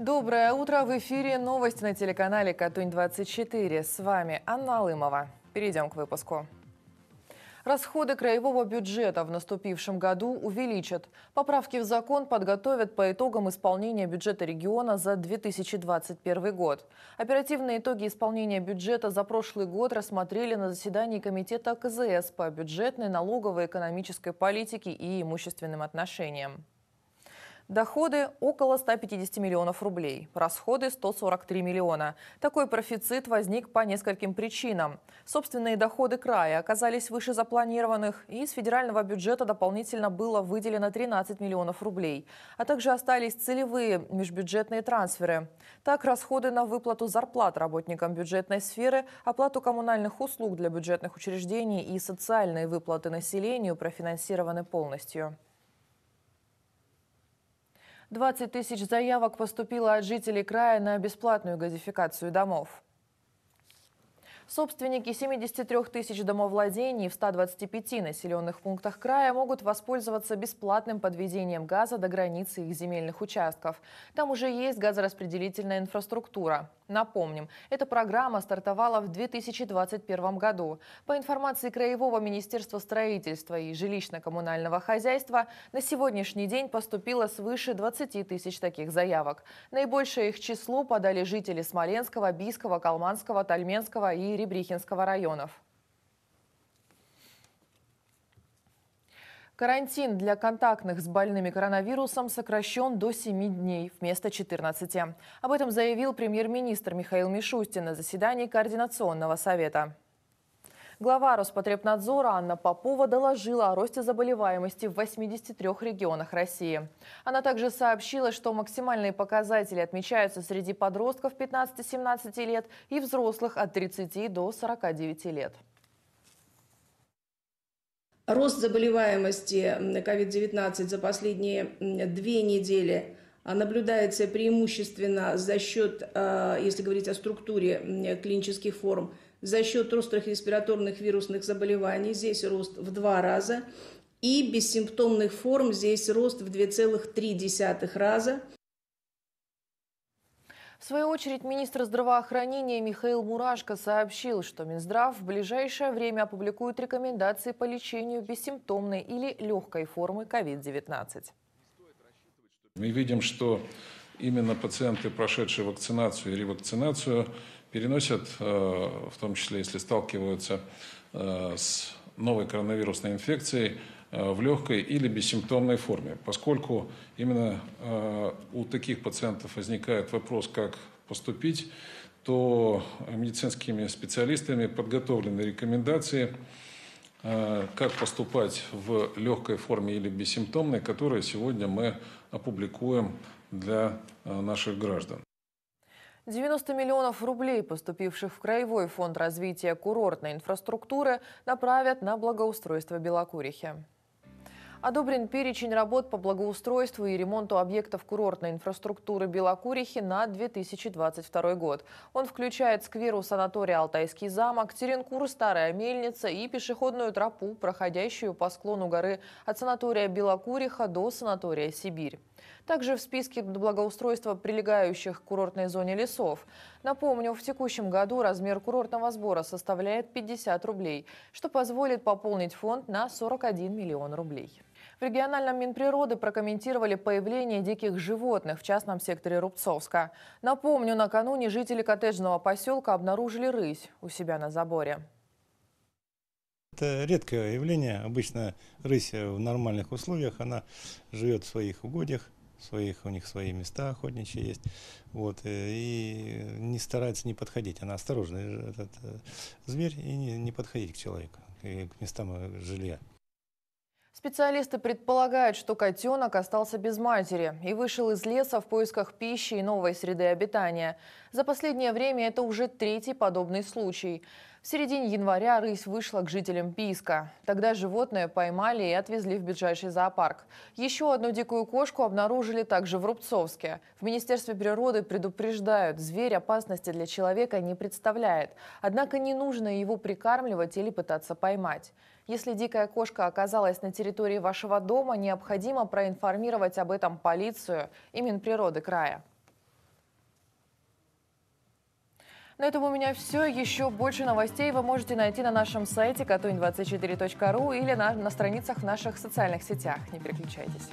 Доброе утро! В эфире новости на телеканале «Катунь-24». С вами Анна Алымова. Перейдем к выпуску. Расходы краевого бюджета в наступившем году увеличат. Поправки в закон подготовят по итогам исполнения бюджета региона за 2021 год. Оперативные итоги исполнения бюджета за прошлый год рассмотрели на заседании Комитета КЗС по бюджетной, налоговой, экономической политике и имущественным отношениям. Доходы около 150 миллионов рублей, расходы 143 миллиона. Такой профицит возник по нескольким причинам. Собственные доходы края оказались выше запланированных, и из федерального бюджета дополнительно было выделено 13 миллионов рублей, а также остались целевые межбюджетные трансферы. Так, расходы на выплату зарплат работникам бюджетной сферы, оплату коммунальных услуг для бюджетных учреждений и социальные выплаты населению профинансированы полностью. 20 тысяч заявок поступило от жителей края на бесплатную газификацию домов. Собственники 73 тысяч домовладений в 125 населенных пунктах края могут воспользоваться бесплатным подведением газа до границы их земельных участков. Там уже есть газораспределительная инфраструктура. Напомним, эта программа стартовала в 2021 году. По информации Краевого министерства строительства и жилищно-коммунального хозяйства, на сегодняшний день поступило свыше 20 тысяч таких заявок. Наибольшее их число подали жители Смоленского, Бийского, Калманского, Тальменского и Ребрихинского районов. Карантин для контактных с больными коронавирусом сокращен до 7 дней вместо 14. Об этом заявил премьер-министр Михаил Мишустин на заседании Координационного совета. Глава Роспотребнадзора Анна Попова доложила о росте заболеваемости в 83 регионах России. Она также сообщила, что максимальные показатели отмечаются среди подростков 15-17 лет и взрослых от 30 до 49 лет. Рост заболеваемости COVID-19 за последние две недели а, наблюдается преимущественно за счет, а, если говорить о структуре клинических форм, за счет острых респираторных вирусных заболеваний. Здесь рост в два раза. И бессимптомных форм здесь рост в 2,3 раза. В свою очередь, министр здравоохранения Михаил Мурашко сообщил, что Минздрав в ближайшее время опубликует рекомендации по лечению бессимптомной или легкой формы COVID-19. Мы видим, что именно пациенты, прошедшие вакцинацию и ревакцинацию, переносят, э, в том числе если сталкиваются э, с новой коронавирусной инфекцией, Э, в легкой или бессимптомной форме, поскольку именно э, у таких пациентов возникает вопрос, как поступить, то медицинскими специалистами подготовлены рекомендации, э, как поступать в легкой форме или бессимптомной, которые сегодня мы опубликуем для наших граждан. 90 миллионов рублей, поступивших в Краевой фонд развития курортной инфраструктуры, направят на благоустройство Белокурихи. Одобрен перечень работ по благоустройству и ремонту объектов курортной инфраструктуры Белокурихи на 2022 год. Он включает скверу санатория «Алтайский замок», Теренкур, Старая Мельница и пешеходную тропу, проходящую по склону горы от санатория Белокуриха до санатория «Сибирь». Также в списке благоустройства прилегающих к курортной зоне лесов. Напомню, в текущем году размер курортного сбора составляет 50 рублей, что позволит пополнить фонд на 41 миллион рублей. В региональном Минприроды прокомментировали появление диких животных в частном секторе Рубцовска. Напомню, накануне жители коттеджного поселка обнаружили рысь у себя на заборе. Это редкое явление. Обычно рысь в нормальных условиях, она живет в своих угодьях, своих, у них свои места охотничьи есть. Вот, э, и не старается не подходить. Она осторожная этот э, зверь и не, не подходить к человеку, и к местам э, жилья. Специалисты предполагают, что котенок остался без матери и вышел из леса в поисках пищи и новой среды обитания. За последнее время это уже третий подобный случай. В середине января рысь вышла к жителям Писка. Тогда животное поймали и отвезли в ближайший зоопарк. Еще одну дикую кошку обнаружили также в Рубцовске. В Министерстве природы предупреждают, зверь опасности для человека не представляет. Однако не нужно его прикармливать или пытаться поймать. Если дикая кошка оказалась на территории вашего дома, необходимо проинформировать об этом полицию и Минприроды края. На этом у меня все. Еще больше новостей вы можете найти на нашем сайте katun24.ru или на, на страницах в наших социальных сетях. Не переключайтесь.